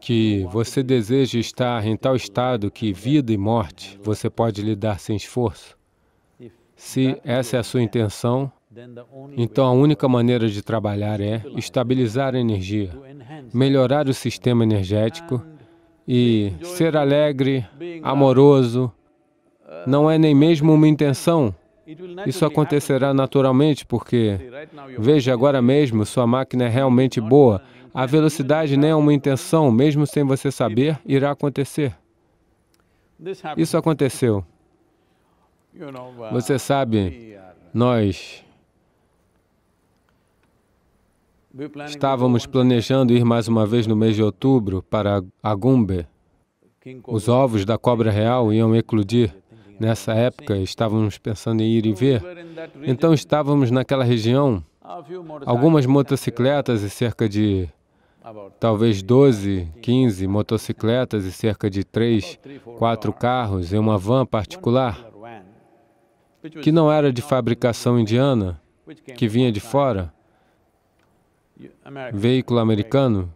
que você deseja estar em tal estado que vida e morte você pode lidar sem esforço. Se essa é a sua intenção, então a única maneira de trabalhar é estabilizar a energia, melhorar o sistema energético e ser alegre, amoroso. Não é nem mesmo uma intenção. Isso acontecerá naturalmente porque, veja agora mesmo, sua máquina é realmente boa, a velocidade nem é uma intenção, mesmo sem você saber, irá acontecer. Isso aconteceu. Você sabe, nós estávamos planejando ir mais uma vez no mês de outubro para Agumbe. Os ovos da cobra real iam eclodir. Nessa época, estávamos pensando em ir e ver. Então, estávamos naquela região, algumas motocicletas e cerca de talvez 12, 15 motocicletas e cerca de 3, 4 carros em uma van particular, que não era de fabricação indiana, que vinha de fora, veículo americano,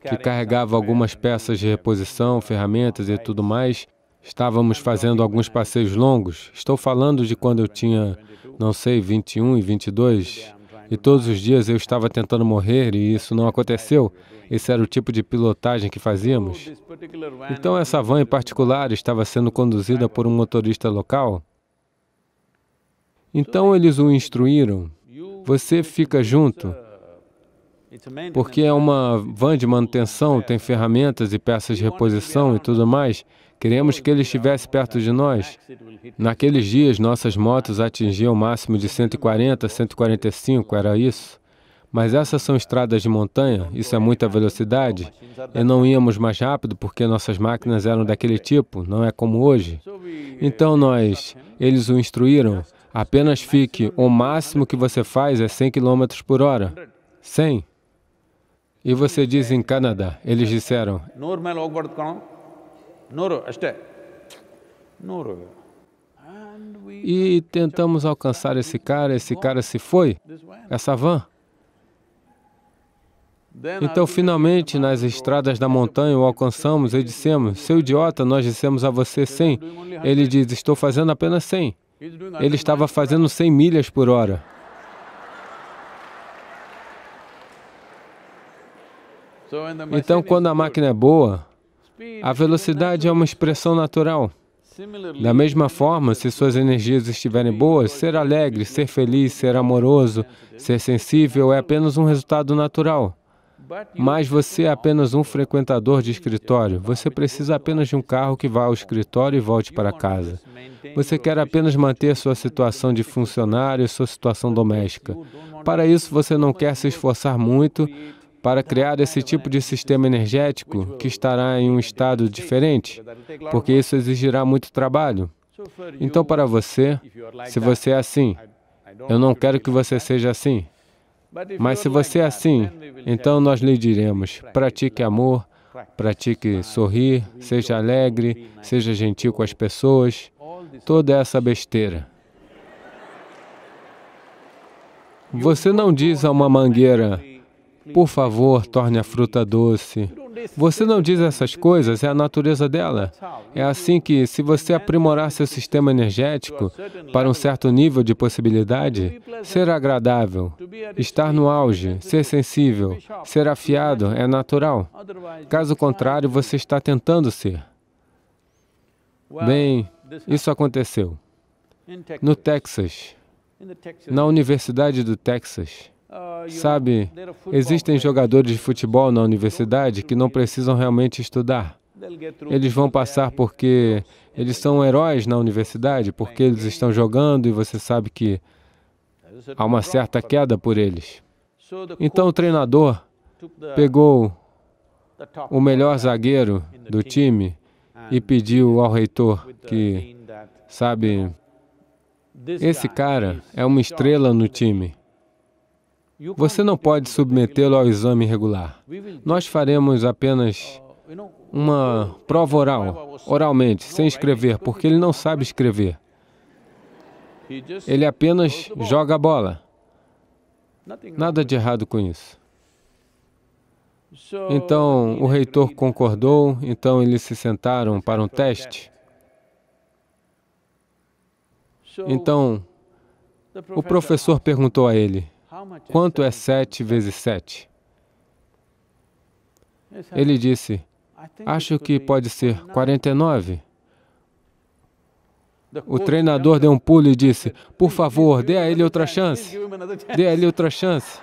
que carregava algumas peças de reposição, ferramentas e tudo mais. Estávamos fazendo alguns passeios longos. Estou falando de quando eu tinha, não sei, 21 e 22. E todos os dias eu estava tentando morrer e isso não aconteceu. Esse era o tipo de pilotagem que fazíamos. Então, essa van em particular estava sendo conduzida por um motorista local. Então, eles o instruíram. Você fica junto, porque é uma van de manutenção, tem ferramentas e peças de reposição e tudo mais. Queremos que ele estivesse perto de nós. Naqueles dias, nossas motos atingiam o máximo de 140, 145, era isso. Mas essas são estradas de montanha, isso é muita velocidade, e não íamos mais rápido porque nossas máquinas eram daquele tipo, não é como hoje. Então nós, eles o instruíram, apenas fique, o máximo que você faz é 100 km por hora. 100. E você diz em Canadá, eles disseram, Noro, ಅಷ್ಟೇ Noro. E tentamos alcançar esse cara, esse cara se foi, essa van. Então, finalmente, nas estradas da montanha, o alcançamos e dissemos, seu idiota, nós dissemos a você 100. Ele diz, estou fazendo apenas 100. Ele estava fazendo 100 milhas por hora. Então, quando a máquina é boa, a velocidade é uma expressão natural. Da mesma forma, se suas energias estiverem boas, ser alegre, ser feliz, ser amoroso, ser sensível é apenas um resultado natural. Mas você é apenas um frequentador de escritório. Você precisa apenas de um carro que vá ao escritório e volte para casa. Você quer apenas manter sua situação de funcionário e sua situação doméstica. Para isso, você não quer se esforçar muito, para criar esse tipo de sistema energético que estará em um estado diferente, porque isso exigirá muito trabalho. Então, para você, se você é assim, eu não quero que você seja assim. Mas se você é assim, então nós lhe diremos: pratique amor, pratique sorrir, seja alegre, seja gentil com as pessoas, toda essa besteira. Você não diz a uma mangueira, por favor, torne a fruta doce. Você não diz essas coisas, é a natureza dela. É assim que, se você aprimorar seu sistema energético para um certo nível de possibilidade, ser agradável, estar no auge, ser sensível, ser afiado é natural. Caso contrário, você está tentando ser. Bem, isso aconteceu no Texas, na Universidade do Texas. Sabe, existem jogadores de futebol na universidade que não precisam realmente estudar. Eles vão passar porque eles são heróis na universidade, porque eles estão jogando e você sabe que há uma certa queda por eles. Então o treinador pegou o melhor zagueiro do time e pediu ao reitor que, sabe, esse cara é uma estrela no time. Você não pode submetê-lo ao exame regular. Nós faremos apenas uma prova oral, oralmente, sem escrever, porque ele não sabe escrever. Ele apenas joga a bola. Nada de errado com isso. Então, o reitor concordou, então eles se sentaram para um teste. Então, o professor perguntou a ele, Quanto é 7 vezes 7? Ele disse: Acho que pode ser 49. O treinador deu um pulo e disse: Por favor, dê a ele outra chance. Dê a ele outra chance.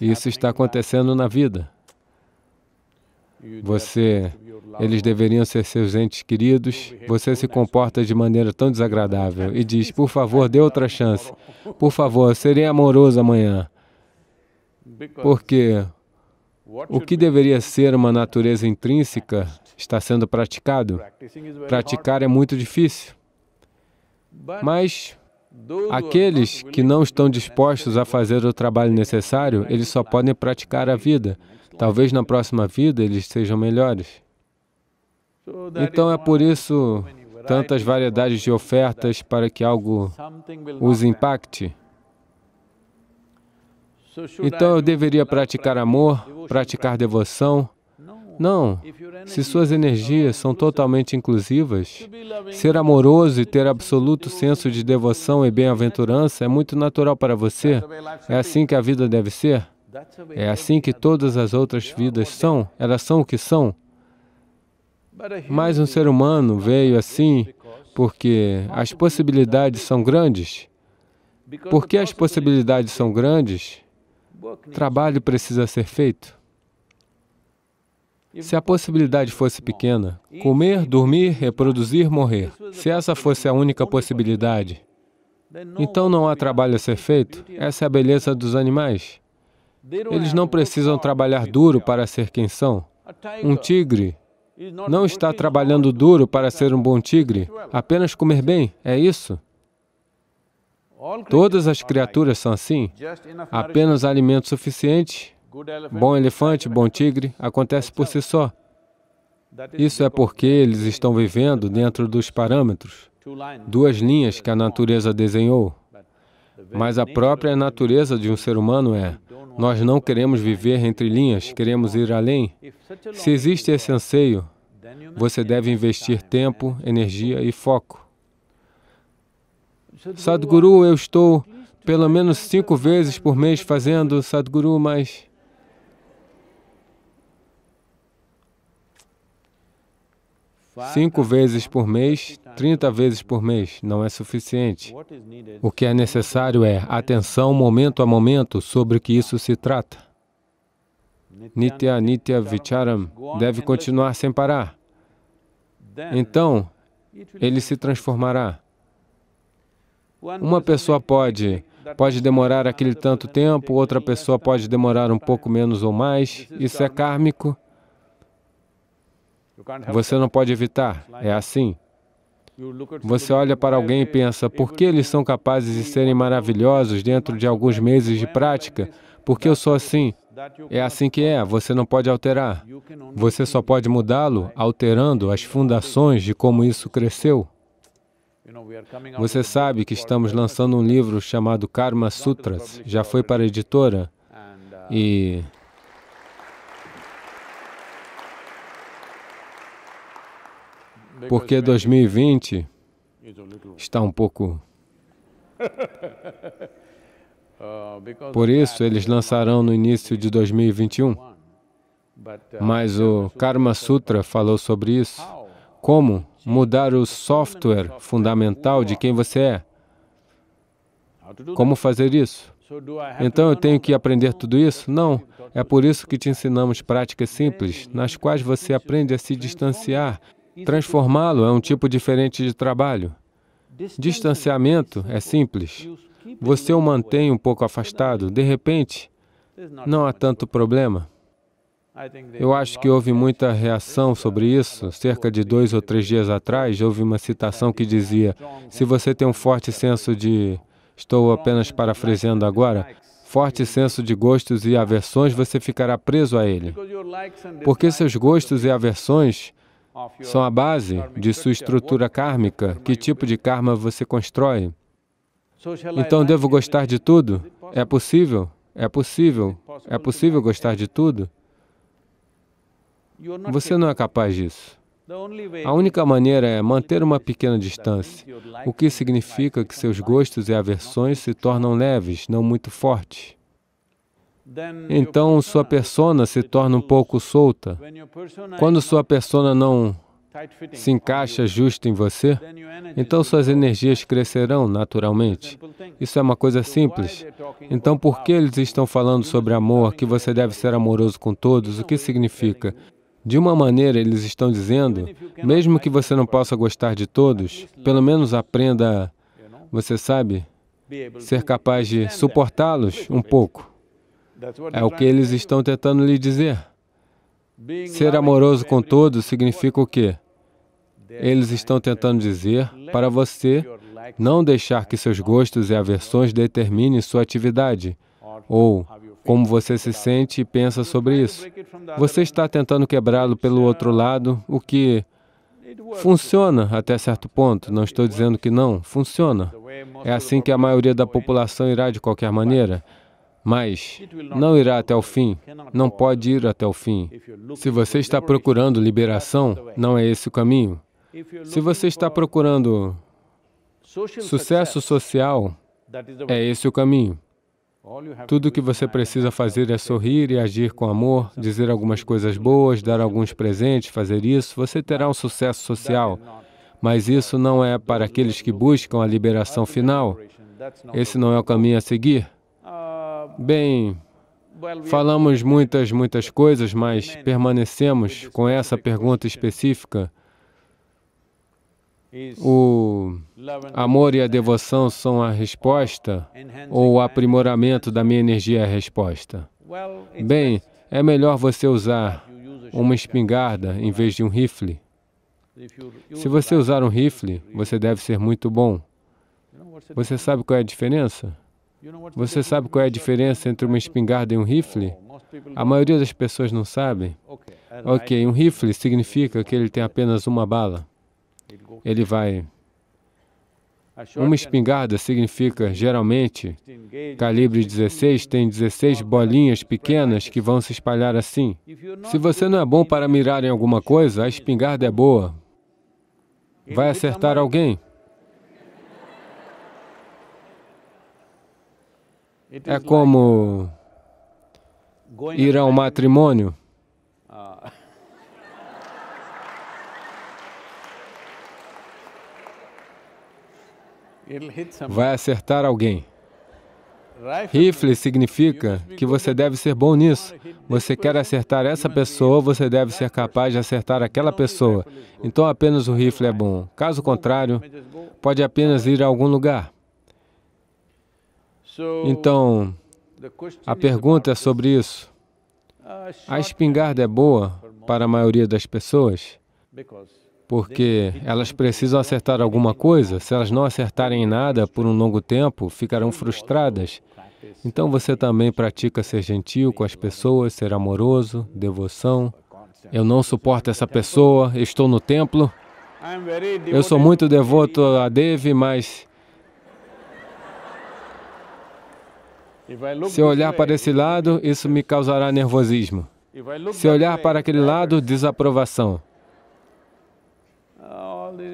Isso está acontecendo na vida. Você, eles deveriam ser seus entes queridos. Você se comporta de maneira tão desagradável e diz: por favor, dê outra chance. Por favor, serei amoroso amanhã. Porque o que deveria ser uma natureza intrínseca está sendo praticado. Praticar é muito difícil. Mas Aqueles que não estão é dispostos a fazer o trabalho necessário, eles só podem é praticar a vida. Talvez na próxima vida eles sejam melhores. Então é por isso é tantas variedades de ofertas para que algo os impacte. Então eu deveria praticar amor, praticar devoção, não. Se suas energias são totalmente inclusivas, ser amoroso e ter absoluto senso de devoção e bem-aventurança é muito natural para você. É assim que a vida deve ser. É assim que todas as outras vidas são. Elas são o que são. Mas um ser humano veio assim porque as possibilidades são grandes. Porque as possibilidades são grandes, trabalho precisa ser feito. Se a possibilidade fosse pequena, comer, dormir, reproduzir, morrer, se essa fosse a única possibilidade, então não há trabalho a ser feito? Essa é a beleza dos animais. Eles não precisam trabalhar duro para ser quem são. Um tigre não está trabalhando duro para ser um bom tigre, apenas comer bem, é isso? Todas as criaturas são assim, apenas alimento suficiente Bom elefante, bom tigre, acontece por si só. Isso é porque eles estão vivendo dentro dos parâmetros, duas linhas que a natureza desenhou. Mas a própria natureza de um ser humano é: nós não queremos viver entre linhas, queremos ir além. Se existe esse anseio, você deve investir tempo, energia e foco. Sadhguru, eu estou pelo menos cinco vezes por mês fazendo Sadhguru, mas cinco vezes por mês, 30 vezes por mês, não é suficiente. O que é necessário é atenção momento a momento sobre o que isso se trata. Nitya Nitya Vicharam deve continuar sem parar. Então, ele se transformará. Uma pessoa pode, pode demorar aquele tanto tempo, outra pessoa pode demorar um pouco menos ou mais, isso é kármico. Você não pode evitar, é assim. Você olha para alguém e pensa, por que eles são capazes de serem maravilhosos dentro de alguns meses de prática? Porque eu sou assim. É assim que é, você não pode alterar. Você só pode mudá-lo alterando as fundações de como isso cresceu. Você sabe que estamos lançando um livro chamado Karma Sutras, já foi para a editora, uh, e Porque 2020 está um pouco. Por isso, eles lançarão no início de 2021. Mas o Karma Sutra falou sobre isso. Como mudar o software fundamental de quem você é? Como fazer isso? Então eu tenho que aprender tudo isso? Não. É por isso que te ensinamos práticas simples, nas quais você aprende a se distanciar Transformá-lo é um tipo diferente de trabalho. Distanciamento é simples. Você o mantém um pouco afastado, de repente, não há tanto problema. Eu acho que houve muita reação sobre isso. Cerca de dois ou três dias atrás, houve uma citação que dizia: se você tem um forte senso de. Estou apenas parafraseando agora. Forte senso de gostos e aversões, você ficará preso a ele. Porque seus gostos e aversões são a base de sua estrutura kármica, que tipo de karma você constrói. Então, devo gostar de tudo? É possível? É possível? É possível gostar de tudo? Você não é capaz disso. A única maneira é manter uma pequena distância, o que significa que seus gostos e aversões se tornam leves, não muito fortes então sua persona se torna um pouco solta. Quando sua persona não se encaixa justo em você, então suas energias crescerão naturalmente. Isso é uma coisa simples. Então, por que eles estão falando sobre amor, que você deve ser amoroso com todos? O que significa? De uma maneira, eles estão dizendo, mesmo que você não possa gostar de todos, pelo menos aprenda, você sabe, ser capaz de suportá-los um pouco. É o que eles estão tentando lhe dizer. Ser amoroso com todos significa o quê? Eles estão tentando dizer para você não deixar que seus gostos e aversões determinem sua atividade ou como você se sente e pensa sobre isso. Você está tentando quebrá-lo pelo uh, outro lado, o que funciona até certo ponto. Não estou dizendo que não, funciona. É assim que a maioria da população irá de qualquer maneira mas não irá até o fim, é não pode ir até o fim. Se você está procurando liberação, não é esse o caminho. Se você está procurando sucesso social, é esse o caminho. Tudo o que você precisa fazer é sorrir e agir com amor, dizer algumas coisas boas, dar alguns presentes, fazer isso, você terá um sucesso social. Mas isso não é para aqueles que buscam a liberação final. Esse não é o caminho a seguir. Bem, falamos muitas, muitas coisas, mas permanecemos com essa pergunta específica. O amor e a devoção são a resposta ou o aprimoramento da minha energia é a resposta? Bem, é melhor você usar uma espingarda em vez de um rifle. Se você usar um rifle, você deve ser muito bom. Você sabe qual é a diferença? Você sabe qual é a diferença entre uma espingarda e um rifle? A maioria das pessoas não sabe. Ok, um rifle significa que ele tem apenas uma bala. Ele vai. Uma espingarda significa, geralmente, calibre 16 tem 16 bolinhas pequenas que vão se espalhar assim. Se você não é bom para mirar em alguma coisa, a espingarda é boa. Vai acertar alguém. É como ir ao matrimônio. Ah. Vai acertar alguém. Rifle significa que você deve ser bom nisso. Você quer acertar essa pessoa, você deve ser capaz de acertar aquela pessoa. Então apenas o rifle é bom. Caso contrário, pode apenas ir a algum lugar. Então, a pergunta é sobre isso. A espingarda é boa para a maioria das pessoas, porque elas precisam acertar alguma coisa. Se elas não acertarem nada por um longo tempo, ficarão frustradas. Então você também pratica ser gentil com as pessoas, ser amoroso, devoção. Eu não suporto essa pessoa, estou no templo. Eu sou muito devoto a Devi, mas Se eu olhar para esse lado, isso me causará nervosismo. Se olhar para aquele lado, desaprovação.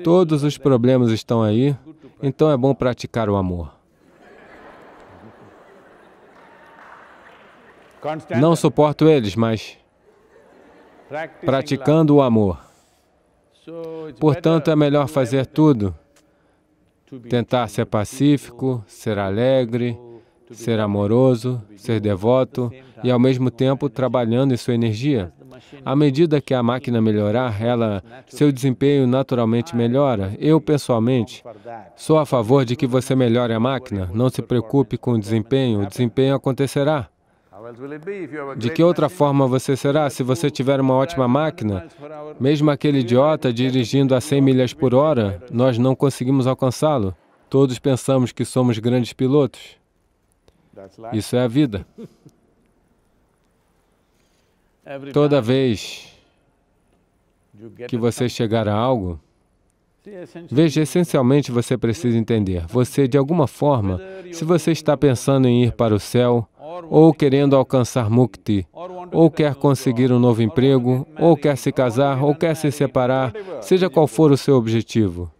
Todos os problemas estão aí, então é bom praticar o amor. Não suporto eles, mas praticando o amor. Portanto, é melhor fazer tudo, tentar ser pacífico, ser alegre, ser amoroso, ser devoto e, ao mesmo tempo, trabalhando em sua energia. À medida que a máquina melhorar, ela, seu desempenho naturalmente melhora. Eu, pessoalmente, sou a favor de que você melhore a máquina. Não se preocupe com o desempenho, o desempenho acontecerá. De que outra forma você será se você tiver uma ótima máquina? Mesmo aquele idiota dirigindo a 100 milhas por hora, nós não conseguimos alcançá-lo. Todos pensamos que somos grandes pilotos. Isso é a vida. Toda vez que você chegar a algo, veja, essencialmente você precisa entender, você de alguma forma, se você está pensando em ir para o céu, ou querendo alcançar mukti, ou quer conseguir um novo emprego, ou quer se casar, ou quer se separar, seja qual for o seu objetivo,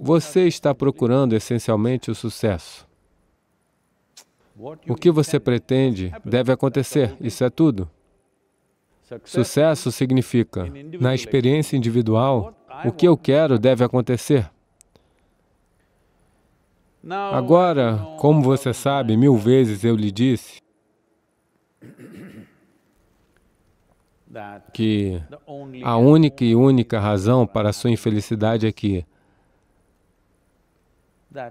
você está procurando essencialmente o sucesso. O que você pretende deve acontecer, isso é tudo. Sucesso significa, na experiência individual, o que eu quero deve acontecer. Agora, como você sabe, mil vezes eu lhe disse que a única e única razão para a sua infelicidade é que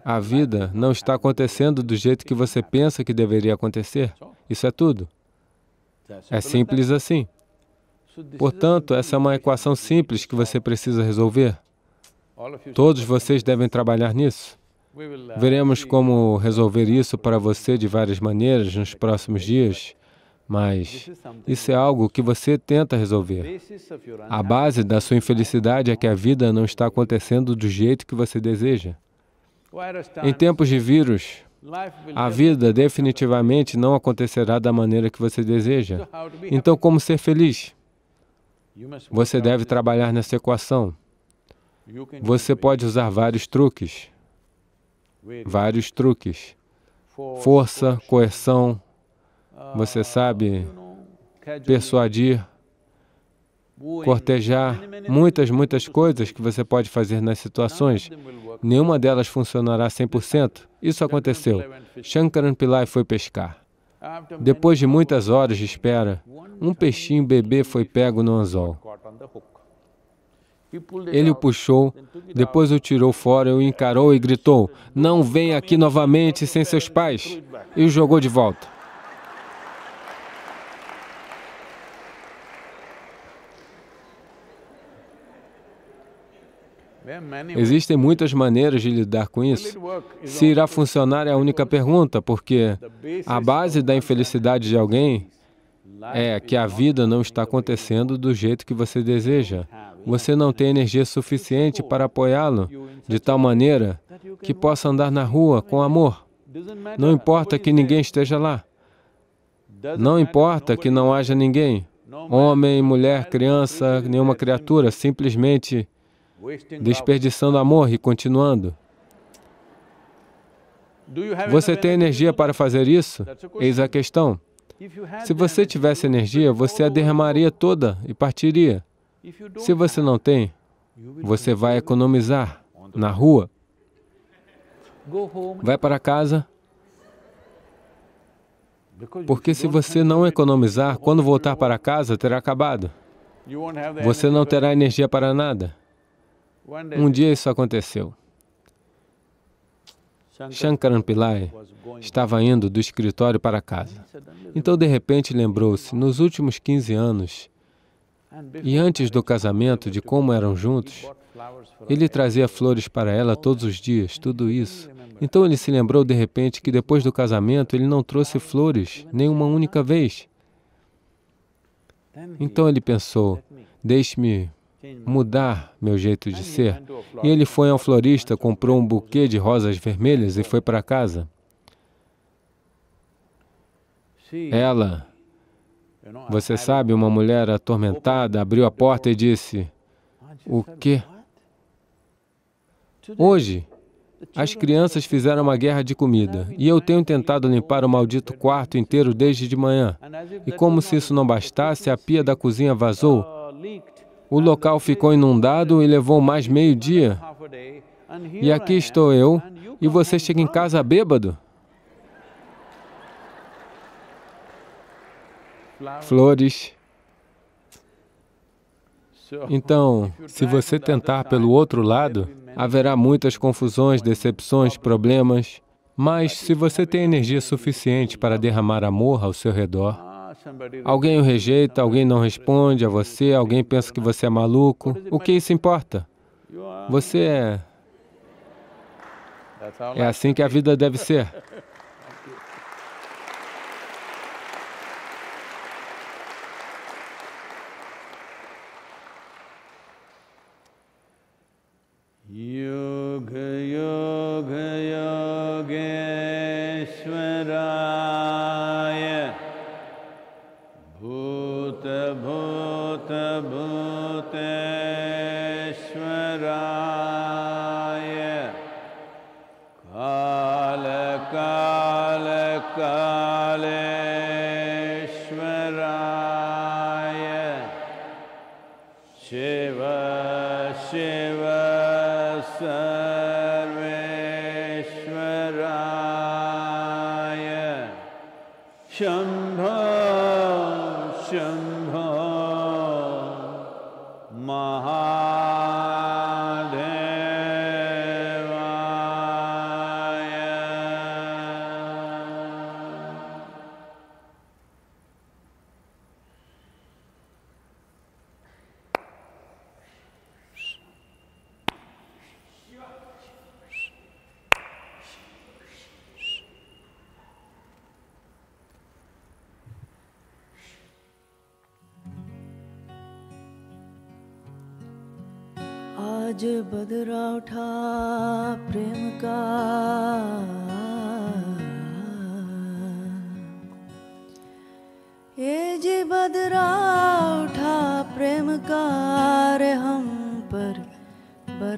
a vida não está acontecendo do jeito que você pensa que deveria acontecer. Isso é tudo. Tá, é simples tá. assim. Portanto, essa é uma equação simples que você precisa resolver. Todos vocês devem trabalhar nisso. Uh, Veremos como resolver isso para você de várias maneiras nos próximos dias, mas isso é algo que você tenta resolver. A base da sua infelicidade é que a vida não está acontecendo do jeito que você deseja. Em tempos de vírus, a vida definitivamente não acontecerá da maneira que você deseja. Então, como ser feliz? Você deve trabalhar nessa equação. Você pode usar vários truques. Vários truques. Força, coerção, você sabe, persuadir, cortejar muitas, muitas coisas que você pode fazer nas situações. Nenhuma delas funcionará 100%. Isso aconteceu. Shankaran Pillai foi pescar. Depois de muitas horas de espera, um peixinho bebê foi pego no anzol. Ele o puxou, depois o tirou fora, o encarou e gritou: Não vem aqui novamente sem seus pais! E o jogou de volta. Existem muitas maneiras de lidar com isso. Se irá funcionar é a única pergunta, porque a base da infelicidade de alguém é que a vida não está acontecendo do jeito que você deseja. Você não tem energia suficiente para apoiá-lo de tal maneira que possa andar na rua com amor. Não importa que ninguém esteja lá. Não importa que não haja ninguém, homem, mulher, criança, nenhuma criatura, simplesmente desperdiçando amor e continuando. Você tem energia para fazer isso? Eis a questão. Se você tivesse energia, você a derramaria toda e partiria. Se você não tem, você vai economizar na rua. Vai para casa. Porque se você não economizar, quando voltar para casa, terá acabado. Você não terá energia para nada. Um dia isso aconteceu. Shankaran Pillai estava indo do escritório para casa. Então, de repente, lembrou-se, nos últimos 15 anos, e antes do casamento, de como eram juntos, ele trazia flores para ela todos os dias, tudo isso. Então ele se lembrou de repente que depois do casamento ele não trouxe flores nenhuma única vez. Então ele pensou: deixe-me mudar meu jeito de tá ser. E ele foi a um florista, comprou um buquê de rosas vermelhas e foi para casa. Ela, você sabe, uma mulher atormentada, abriu a porta e disse, o quê? Hoje, as crianças fizeram uma guerra de comida e eu né? tenho tentado limpar o maldito quarto inteiro desde de manhã. E como se isso não bastasse, a pia da cozinha vazou oh, o local ficou inundado e levou mais meio-dia. E aqui estou eu, e você chega em casa bêbado. Flores. Então, se você tentar pelo outro lado, haverá muitas confusões, decepções, problemas. Mas se você tem energia suficiente para derramar amor ao seu redor, Alguém o rejeita, alguém não responde a você, alguém pensa que você é maluco. O que isso importa? Você é. É assim que a vida deve ser. Shiva Sai.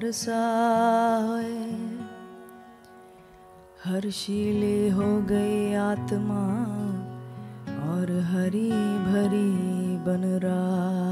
बरसाए हर्षीले हो गई आत्मा और हरी भरी बन रहा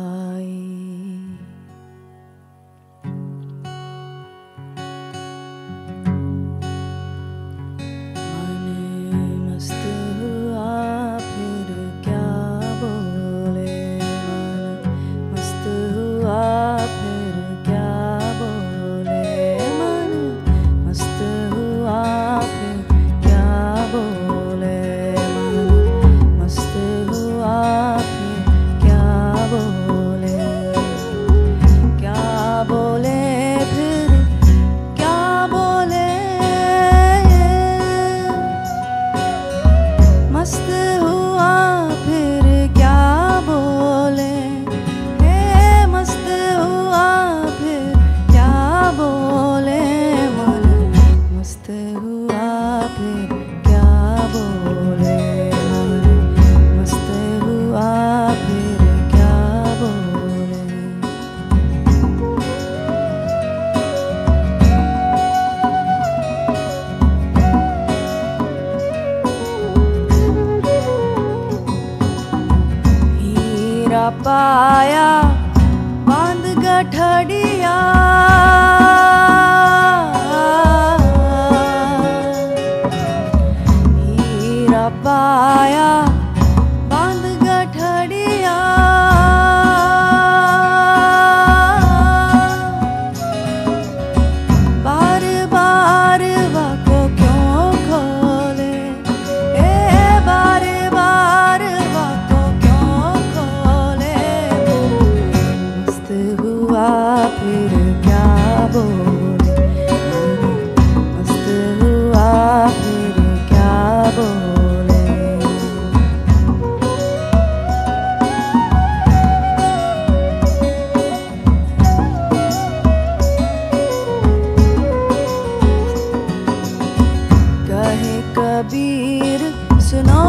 वीर सुनो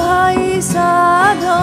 भाई साधो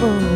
trouble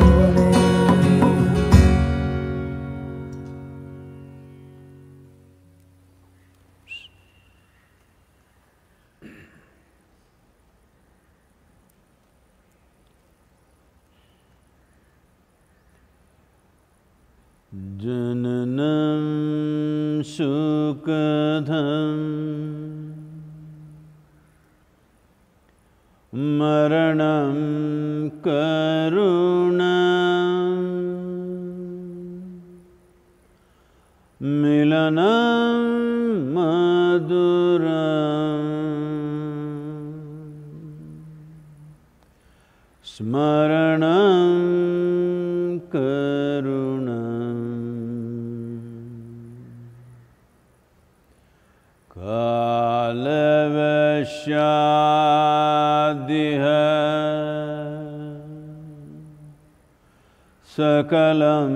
सकलं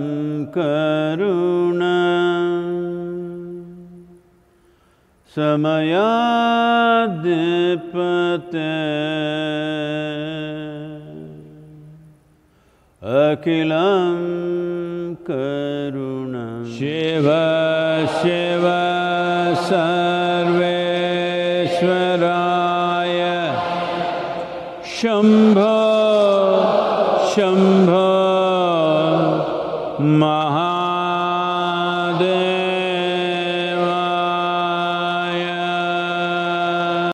करुण समयाद्यपते अखिलं करुण शिव शिव सा